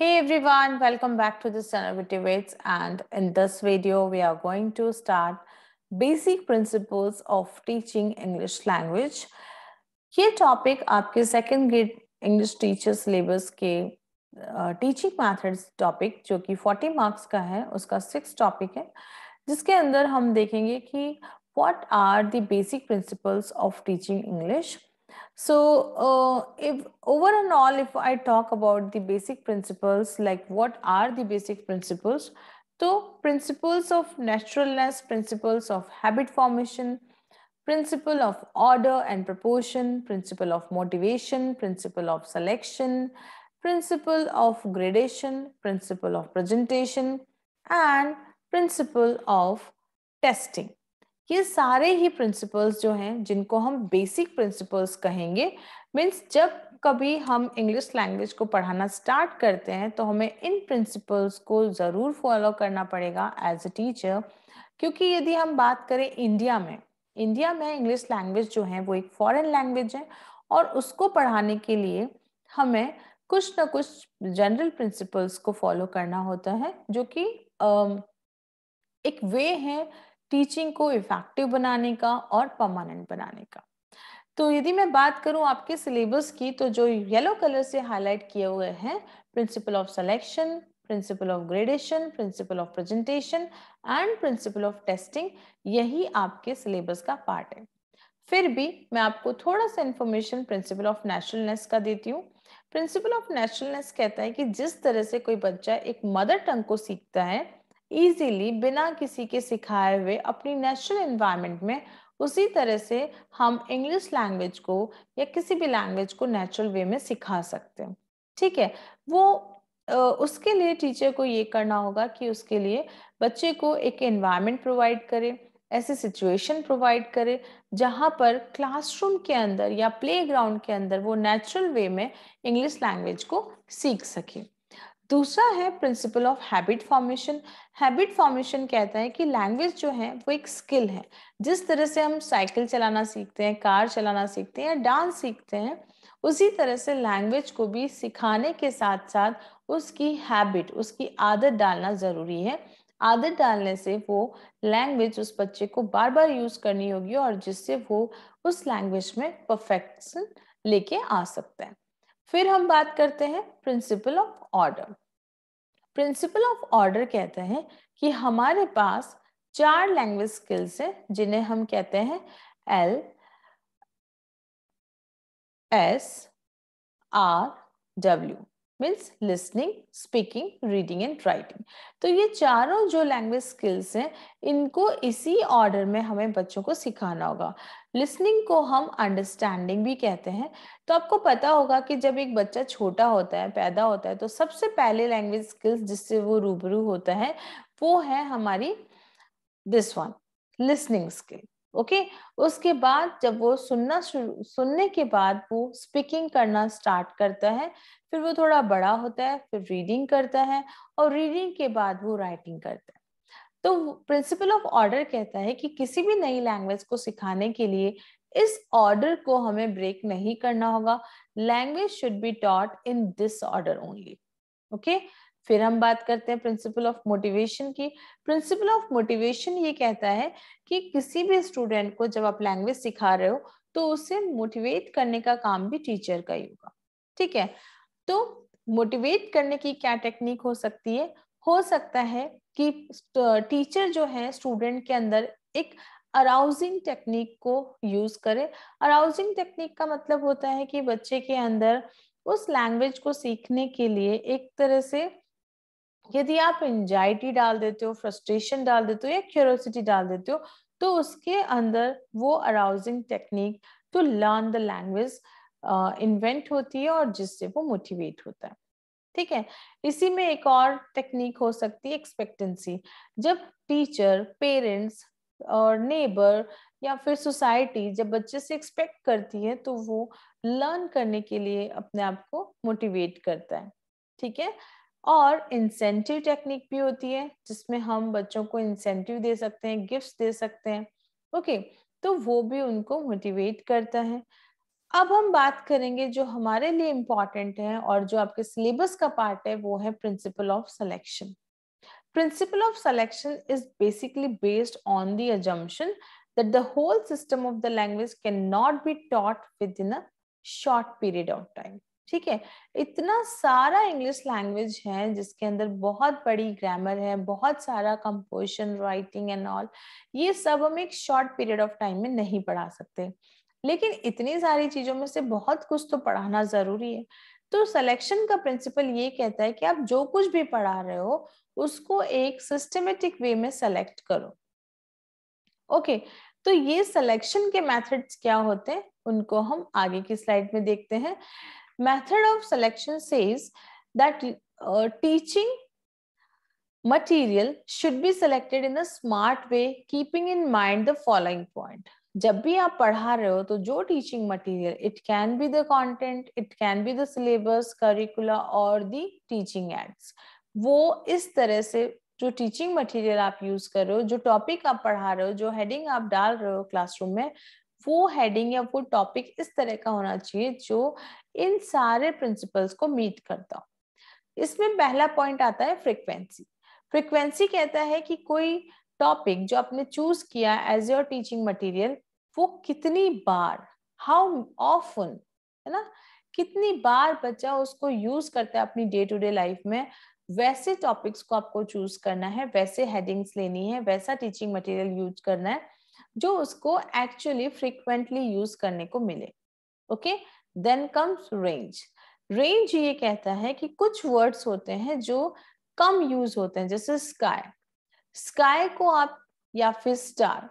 Hey everyone, welcome back to the Celebrity Weights and in this video we are going to start basic principles of teaching English language. ये topic आपके second grade English teacher syllabus के teaching methods topic जो कि 40 marks का है उसका six topic है जिसके अंदर हम देखेंगे कि what are the basic principles of teaching English So, uh, if over and all, if I talk about the basic principles, like what are the basic principles? So, principles of naturalness, principles of habit formation, principle of order and proportion, principle of motivation, principle of selection, principle of gradation, principle of presentation, and principle of testing. ये सारे ही principles जो हैं जिनको हम basic principles कहेंगे means जब कभी हम इंग्लिश लैंग्वेज को पढ़ाना स्टार्ट करते हैं तो हमें इन प्रिंसिपल्स को ज़रूर फॉलो करना पड़ेगा एज अ टीचर क्योंकि यदि हम बात करें इंडिया में इंडिया में इंग्लिश लैंग्वेज जो है वो एक फॉरेन लैंग्वेज है और उसको पढ़ाने के लिए हमें कुछ ना कुछ जनरल प्रिंसिपल्स को फॉलो करना होता है जो कि एक वे है टीचिंग को इफेक्टिव बनाने का और परमानेंट बनाने का तो यदि मैं बात करूं आपके सिलेबस की तो जो येलो कलर से हाईलाइट किए हुए हैं principle of selection principle of gradation principle of presentation and principle of testing यही आपके सिलेबस का पार्ट है फिर भी मैं आपको थोड़ा सा इन्फॉर्मेशन प्रिंसिपल ऑफ नेशनलनेस का देती हूँ प्रिंसिपल ऑफ नेशनलनेस कहता है कि जिस तरह से कोई बच्चा एक मदर टंग को सीखता है इजीली बिना किसी के सिखाए हुए अपनी नेचुरल एनवायरनमेंट में उसी तरह से हम इंग्लिश लैंग्वेज को या किसी भी लैंग्वेज को नेचुरल वे में सिखा सकते हैं ठीक है वो उसके लिए टीचर को ये करना होगा कि उसके लिए बच्चे को एक एनवायरनमेंट प्रोवाइड करे ऐसी सिचुएशन प्रोवाइड करे जहाँ पर क्लासरूम के अंदर या प्लेग्राउंड के अंदर वो नेचुरल वे में इंग्लिश लैंग्वेज को सीख सके दूसरा है principle of habit formation habit formation कहता है कि लैंग्वेज जो है वो एक स्किल है जिस तरह से हम साइकिल चलाना सीखते हैं कार चलाना सीखते हैं या डांस सीखते हैं उसी तरह से लैंग्वेज को भी सिखाने के साथ साथ उसकी हैबिट उसकी आदत डालना ज़रूरी है आदत डालने से वो लैंग्वेज उस बच्चे को बार बार यूज़ करनी होगी और जिससे वो उस लैंग्वेज में परफेक्शन लेके आ सकता है फिर हम बात करते हैं principle of order principle of order कहते हैं कि हमारे पास चार लैंग्वेज स्किल्स हैं जिन्हें हम कहते हैं L S R W means listening speaking reading and writing तो ये चारों जो लैंग्वेज स्किल्स हैं इनको इसी ऑर्डर में हमें बच्चों को सिखाना होगा लिसनिंग को हम अंडरस्टैंडिंग भी कहते हैं तो आपको पता होगा कि जब एक बच्चा छोटा होता है पैदा होता है तो सबसे पहले लैंग्वेज स्किल्स जिससे वो रूबरू होता है वो है हमारी this one listening skill okay उसके बाद जब वो सुनना सुनने के बाद वो स्पीकिंग करना स्टार्ट करता है फिर वो थोड़ा बड़ा होता है फिर रीडिंग करता है और रीडिंग के बाद वो राइटिंग करता है तो प्रिंसिपल ऑफ ऑर्डर कहता है कि किसी भी नई लैंग्वेज को सिखाने के लिए इस ऑर्डर को हमें ब्रेक नहीं करना होगा language should be taught in this order only okay फिर हम बात करते हैं प्रिंसिपल ऑफ मोटिवेशन की प्रिंसिपल ऑफ मोटिवेशन ये कहता है कि किसी भी स्टूडेंट को जब आप लैंग्वेज सिखा रहे हो तो उसे मोटिवेट करने का काम भी टीचर का ही होगा ठीक है तो मोटिवेट करने की क्या टेक्निक हो सकती है हो सकता है कि टीचर जो है स्टूडेंट के अंदर एक अराउजिंग टेक्निक को यूज करे अराउजिंग टेक्निक का मतलब होता है कि बच्चे के अंदर उस लैंग्वेज को सीखने के लिए एक तरह से यदि आप एंजाइटी डाल देते हो फ्रस्ट्रेशन डाल देते हो या क्यूरोसिटी डाल देते हो तो उसके अंदर वो arousing technique to learn the language invent होती है और जिससे वो मोटिवेट होता है ठीक है इसी में एक और टेक्निक हो सकती है एक्सपेक्टेंसी जब टीचर पेरेंट्स और नेबर या फिर सोसाइटी जब बच्चे से एक्सपेक्ट करती है तो वो लर्न करने के लिए अपने आप को मोटिवेट करता है ठीक है और इंसेंटिव टेक्निक भी होती है जिसमें हम बच्चों को इंसेंटिव दे सकते हैं गिफ्ट्स दे सकते हैं ओके तो वो भी उनको मोटिवेट करता है अब हम बात करेंगे जो हमारे लिए इम्पॉर्टेंट है और जो आपके सिलेबस का पार्ट है वो है principle of selection principle of selection is basically based on the assumption that the whole system of the language can not be taught within a short period of time ठीक है इतना सारा English language है जिसके अंदर बहुत बड़ी grammar है बहुत सारा कंपोजिशन राइटिंग एंड ऑल ये सब हम एक शॉर्ट पीरियड ऑफ टाइम में नहीं पढ़ा सकते लेकिन इतनी सारी चीजों में से बहुत कुछ तो पढ़ाना जरूरी है तो सिलेक्शन का प्रिंसिपल ये कहता है कि आप जो कुछ भी पढ़ा रहे हो उसको एक सिस्टमेटिक वे में सेलेक्ट करो ओके okay, तो ये सिलेक्शन के मेथड्स क्या होते हैं उनको हम आगे की स्लाइड में देखते हैं method of selection says that uh, teaching material should be selected in a smart way keeping in mind the following point जब भी आप पढ़ा रहे हो तो जो teaching material it can be the content it can be the syllabus curricula और the teaching ads वो इस तरह से जो टीचिंग मटेरियल आप यूज कर रहे हो जो टॉपिक आप पढ़ा रहे हो जो हेडिंग आप डाल रहे हो क्लासरूम में वो हेडिंग या वो टॉपिक इस तरह का होना चाहिए जो इन सारे प्रिंसिपल्स को मीट करता हो इसमें पहला पॉइंट आता है फ्रिक्वेंसी फ्रिक्वेंसी कहता है कि कोई टॉपिक जो आपने चूज किया एज योर टीचिंग मटेरियल वो कितनी बार हाउ ऑफन है ना कितनी बार बच्चा उसको यूज करता है अपनी डे टू डे लाइफ में वैसे टॉपिक्स को आपको चूज करना है वैसे हेडिंग्स लेनी है वैसा टीचिंग मटेरियल यूज करना है जो उसको एक्चुअली फ्रीक्वेंटली यूज करने को मिले okay then comes range range ये कहता है कि कुछ वर्ड्स होते हैं जो कम यूज होते हैं जैसे स्काई स्काई को आप या फिर स्टार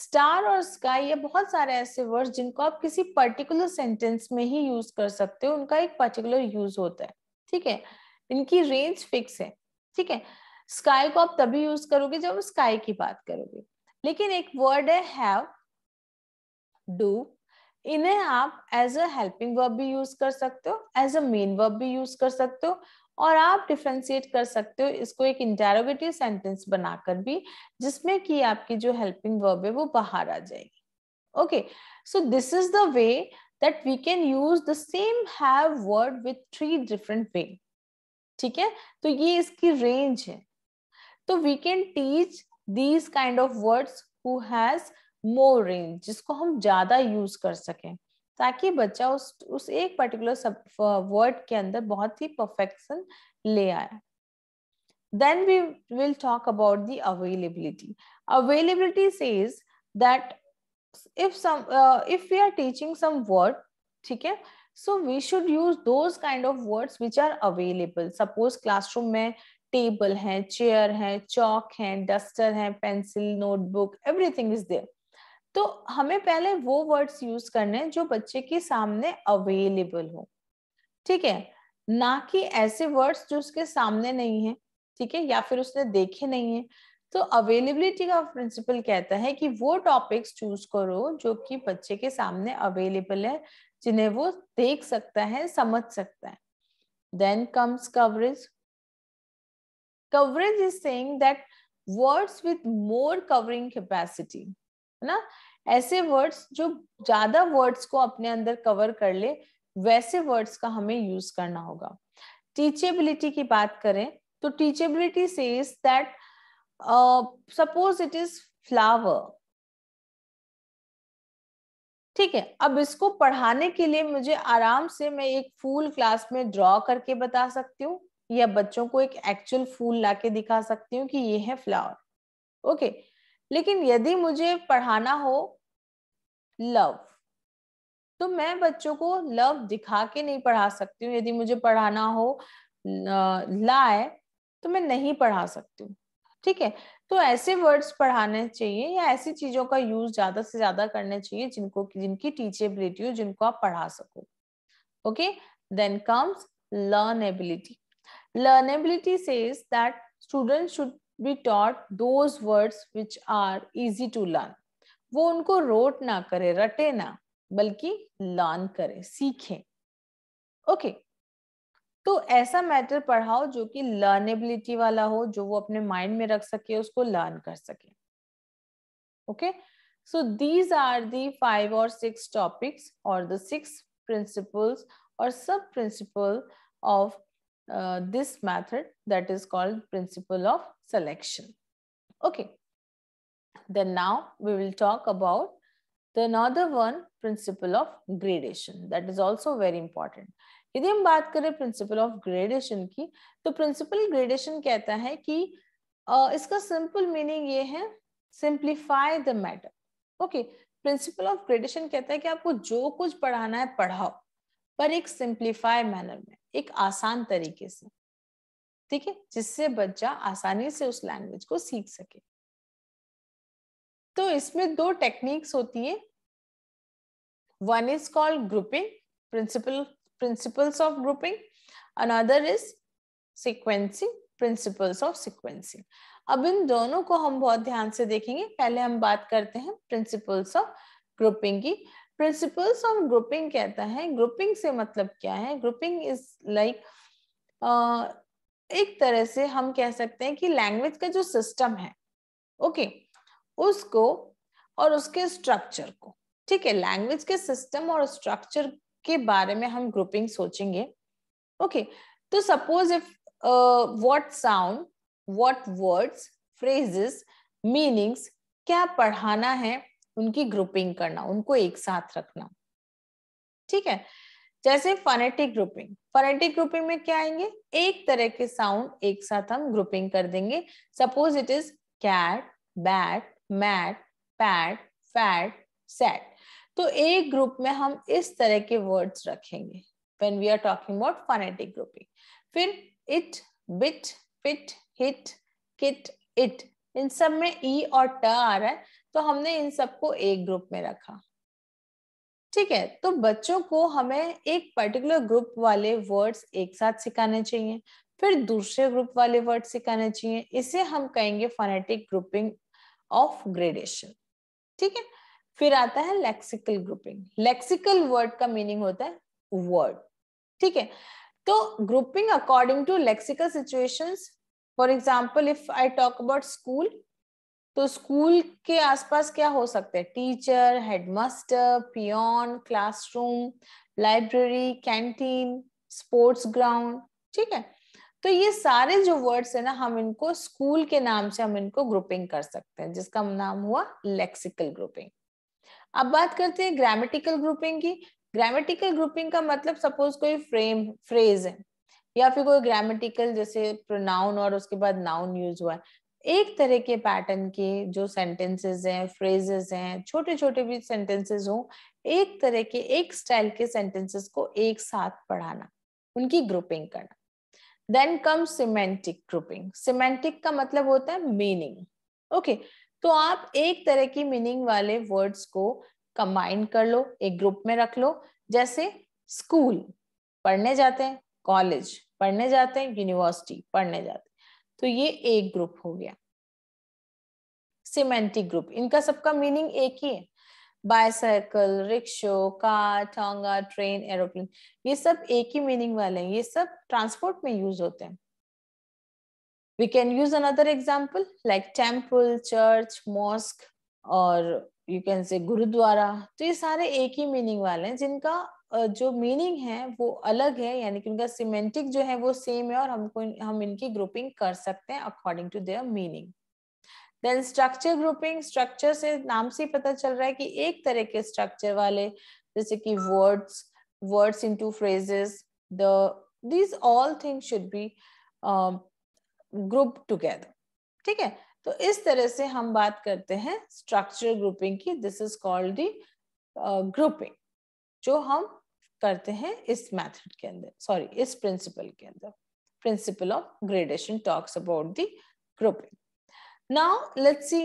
स्टार और स्काई ये बहुत सारे ऐसे वर्ड्स जिनको आप किसी पर्टिकुलर सेंटेंस में ही यूज कर सकते हो उनका एक पर्टिकुलर यूज होता है ठीक है इनकी रेंज फिक्स है ठीक है स्काई को आप तभी यूज करोगे जब स्काई की बात करोगे लेकिन एक वर्ड है हैव डू इन्हें आप एज अ हेल्पिंग वर्ब भी यूज कर सकते हो एज अ मेन वर्ब भी यूज कर सकते हो और आप डिफ्रेंशिएट कर सकते हो इसको एक इंटेरोगेटिव सेंटेंस बनाकर भी जिसमें कि आपकी जो हेल्पिंग वर्ब है वो बाहर आ जाएगी okay so this is the way that we can use the same have word with three different way ठीक है तो ये इसकी रेंज है तो we can teach these kind of words who has more range जिसको हम ज्यादा यूज कर सकें ताकि बच्चा उस उस एक पर्टिकुलर सब वर्ड के अंदर बहुत ही परफेक्शन ले आए then we will talk about the availability availability says that if some if we are teaching some word ठीक है so we should use those kind of words which are available suppose classroom में table है chair है chalk है duster है pencil notebook everything is there तो हमें पहले वो वर्ड्स यूज करने जो बच्चे के सामने अवेलेबल हो ठीक है ना कि ऐसे वर्ड्स जो उसके सामने नहीं है ठीक है या फिर उसने देखे नहीं है तो अवेलेबिलिटी का प्रिंसिपल कहता है कि वो टॉपिक्स चूज करो जो कि बच्चे के सामने अवेलेबल है जिन्हें वो देख सकता है समझ सकता है then comes coverage coverage is saying that words with more covering capacity है ना ऐसे वर्ड्स जो ज्यादा वर्ड्स को अपने अंदर कवर कर ले वैसे वर्ड्स का हमें यूज करना होगा टीचेबिलिटी की बात करें तो teachability says that suppose it is flower ठीक है अब इसको पढ़ाने के लिए मुझे आराम से मैं एक फूल क्लास में ड्रॉ करके बता सकती हूँ या बच्चों को एक एक्चुअल फूल लाके दिखा सकती हूँ कि ये है फ्लावर ओके लेकिन यदि मुझे पढ़ाना हो लव तो मैं बच्चों को लव दिखा के नहीं पढ़ा सकती हूँ यदि मुझे पढ़ाना हो लाए तो मैं नहीं पढ़ा सकती हूँ ठीक है तो ऐसे वर्ड्स पढ़ाने चाहिए या ऐसी चीजों का यूज ज्यादा से ज्यादा करना चाहिए जिनको जिनकी टीचेबिलिटी हो जिनको आप पढ़ा सको okay then comes learnability Learnability says that students should be taught those words which are easy to learn. wo unko rote na kare rate na balki learn kare seekhe okay. तो ऐसा matter पढ़ाओ जो कि लर्नेबिलिटी वाला हो जो वो अपने माइंड में रख सके उसको लर्न कर सके okay so these are the five और सिक्स टॉपिक्स और द सिक्स प्रिंसिपल्स और sub principle of uh, this method that is called principle of selection. Okay. Then now we will talk about the another one principle of gradation that is also very important. यदि हम बात करें principal of gradation की तो principal gradation कहता है कि uh, इसका सिंपल मीनिंग ये है simplify the matter okay principle of gradation कहता है कि आपको जो कुछ पढ़ाना है पढ़ाओ पर एक सिंप्लीफाई मैनर में एक आसान तरीके से ठीक है जिससे बच्चा आसानी से उस लैंग्वेज को सीख सके तो इसमें दो टेक्निक्स होती है one is called grouping principle principles of grouping another is sequencing principles of sequencing अब इन दोनों को हम बहुत ध्यान से देखेंगे पहले हम बात करते हैं प्रिंसिपल्स ऑफ ग्रुपिंग की प्रिंसिपल्स ऑफ ग्रुपिंग कहता है ग्रुपिंग से मतलब क्या है ग्रुपिंग इज लाइक एक तरह से हम कह सकते हैं कि लैंग्वेज का जो सिस्टम है ओके okay, उसको और उसके स्ट्रक्चर को ठीक है लैंग्वेज के सिस्टम और स्ट्रक्चर के बारे में हम ग्रुपिंग सोचेंगे ओके okay, तो suppose if what sound what words phrases meanings क्या पढ़ाना है उनकी ग्रुपिंग करना उनको एक साथ रखना ठीक है जैसे फनेटिक ग्रुपिंग फनेटिक ग्रुपिंग में क्या आएंगे एक तरह के साउंड एक साथ हम ग्रुपिंग कर देंगे suppose it is cat bat mat pat fat set तो एक ग्रुप में हम इस तरह के वर्ड्स रखेंगे when we are talking about phonetic grouping फिर it bit fit, hit kit it in सब में ई e और ट आ रहा है तो हमने इन सबको एक ग्रुप में रखा ठीक है तो बच्चों को हमें एक पर्टिकुलर ग्रुप वाले वर्ड्स एक साथ सिखाने चाहिए फिर दूसरे ग्रुप वाले वर्ड सिखाने चाहिए इसे हम कहेंगे फोनेटिक ग्रुपिंग ऑफ ग्रेडेशन ठीक है फिर आता है लेक्सिकल ग्रुपिंग लेक्सिकल वर्ड का मीनिंग होता है वर्ड ठीक है तो grouping according to lexical situations for example if I talk about school तो स्कूल के आसपास क्या हो सकते हैं teacher headmaster peon classroom library canteen sports ground ठीक है तो ये सारे जो वर्ड्स है ना हम इनको स्कूल के नाम से हम इनको ग्रुपिंग कर सकते हैं जिसका नाम हुआ लेक्सिकल ग्रुपिंग अब बात करते हैं ग्रामेटिकल ग्रुपिंग की ग्रामेटिकल ग्रुपिंग का मतलब सपोज कोई फ्रेम फ्रेज है या फिर कोई ग्रामेटिकल जैसे प्रोनाउन और उसके बाद नाउन यूज हुआ है एक तरह के पैटर्न के जो सेंटेंसेस हैं फ्रेजेस हैं छोटे छोटे भी सेंटेंसेस हों एक तरह के एक स्टाइल के सेंटेंसेस को एक साथ पढ़ाना उनकी ग्रुपिंग करना then come semantic grouping semantic का मतलब होता है मीनिंग ओके okay, तो आप एक तरह की मीनिंग वाले वर्ड्स को कंबाइन कर लो एक ग्रुप में रख लो जैसे स्कूल पढ़ने जाते हैं कॉलेज पढ़ने जाते हैं यूनिवर्सिटी पढ़ने जाते हैं तो ये एक ग्रुप हो गया सिमेंटिक ग्रुप इनका सबका मीनिंग एक ही है bicycle rickshaw car tonga train aeroplane ये सब एक ही मीनिंग वाले हैं ये सब ट्रांसपोर्ट में यूज होते हैं we can use another example like temple church mosque और यू कैन से गुरुद्वारा तो ये सारे एक ही मीनिंग वाले हैं जिनका जो मीनिंग है वो अलग है यानी कि उनका सिमेंटिक जो है वो सेम है और हमको हम इनकी ग्रुपिंग कर सकते हैं according to their meaning then structure grouping structure से नाम से ही पता चल रहा है कि एक तरह के स्ट्रक्चर वाले जैसे कि words words into phrases the these all thing should be group together ठीक है तो इस तरह से हम बात करते हैं स्ट्रक्चर ग्रुपिंग की this is called the grouping जो हम करते हैं इस मेथड के अंदर सॉरी इस प्रिंसिपल के अंदर principle of gradation talks about the grouping now let's see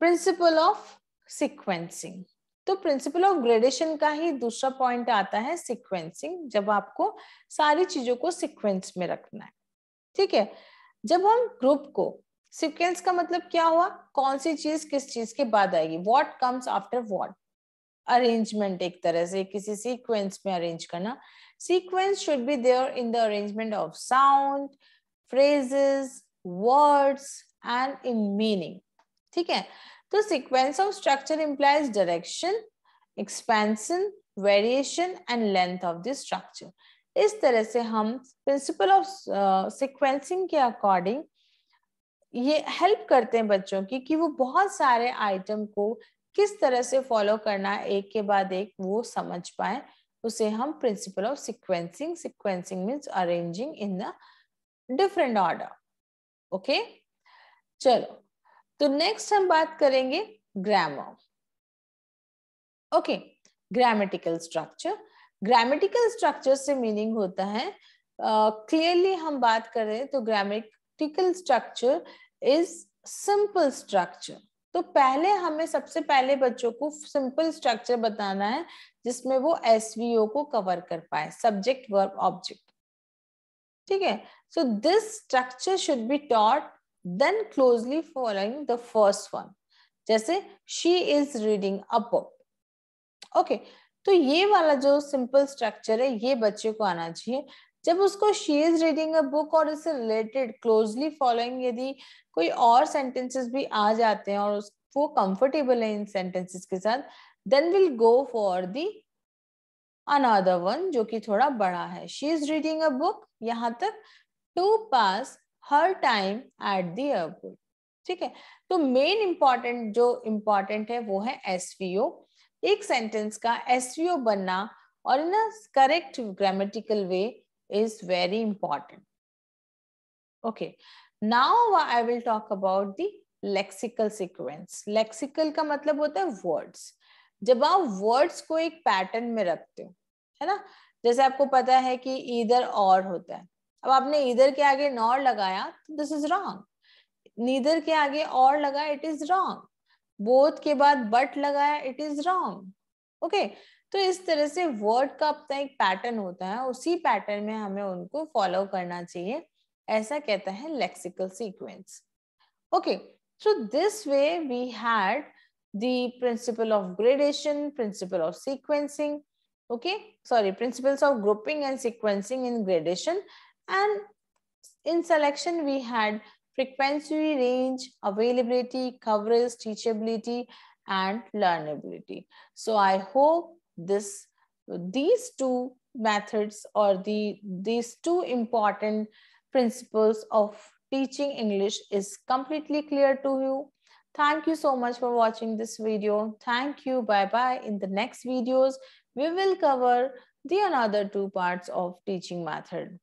principle of sequencing तो प्रिंसिपल ऑफ ग्रेडेशन का ही दूसरा पॉइंट आता है सिक्वेंसिंग जब आपको सारी चीजों को सिक्वेंस में रखना है ठीक है जब हम ग्रुप को सिक्वेंस का मतलब क्या हुआ कौन सी चीज किस चीज के बाद आएगी what comes after what arrangement एक तरह से किसी सीक्वेंस में अरेंज करना sequence should be there in the arrangement of sound phrases words and in meaning ठीक है तो sequence of structure implies direction expansion variation and length of the structure इस तरह से हम प्रिंसिपल ऑफ सिक्वेंसिंग के अकॉर्डिंग ये हेल्प करते हैं बच्चों की कि वो बहुत सारे आइटम को किस तरह से फॉलो करना है एक के बाद एक वो समझ पाए उसे हम principle of sequencing sequencing means arranging in the different order okay चलो तो नेक्स्ट हम बात करेंगे grammar okay grammatical structure grammatical structure से मीनिंग होता है क्लियरली uh, हम बात करें तो grammatical structure is simple structure तो पहले हमें सबसे पहले बच्चों को सिंपल स्ट्रक्चर बताना है जिसमें वो एस को कवर कर पाए सब्जेक्ट वर्ब ऑब्जेक्ट ठीक है so this structure should be taught then closely following the first one जैसे she is reading a book okay तो ये वाला जो सिंपल स्ट्रक्चर है ये बच्चे को आना चाहिए जब उसको she is reading a book और इससे रिलेटेड क्लोजली फॉलोइंग यदि कोई और सेंटेंसेस भी आ जाते हैं और वो कंफर्टेबल है इन सेंटेंसेस के साथ then will go for the another one जो कि थोड़ा बड़ा है she is reading a book यहाँ तक to pass her time at the airport ठीक है तो मेन इंपॉर्टेंट जो इम्पॉर्टेंट है वो है एस एक सेंटेंस का एस बनना और in correct grammatical way is very important. Okay, now I will talk about the lexical sequence lexical का मतलब होता है वर्ड्स जब आप वर्ड्स को एक पैटर्न में रखते हो है ना जैसे आपको पता है कि इधर और होता है अब आपने इधर के आगे नॉर लगाया तो दिस इज रॉन्ग नीदर के आगे और लगाया इट इज रॉन्ग बोथ के बाद बट लगाया इट इज रॉन्ग ओके तो इस तरह से वर्ड का अपना एक पैटर्न होता है उसी पैटर्न में हमें उनको फॉलो करना चाहिए ऐसा कहता है lexical sequence okay so this way we had the principle of gradation principle of sequencing okay sorry principles of grouping and sequencing in gradation and in selection we had frequency range availability coverage teachability and learnability so I hope this these two methods or the these two important principles of teaching English is completely clear to you. Thank you so much for watching this video. Thank you. Bye-bye. In the next videos, we will cover the another two parts of teaching method.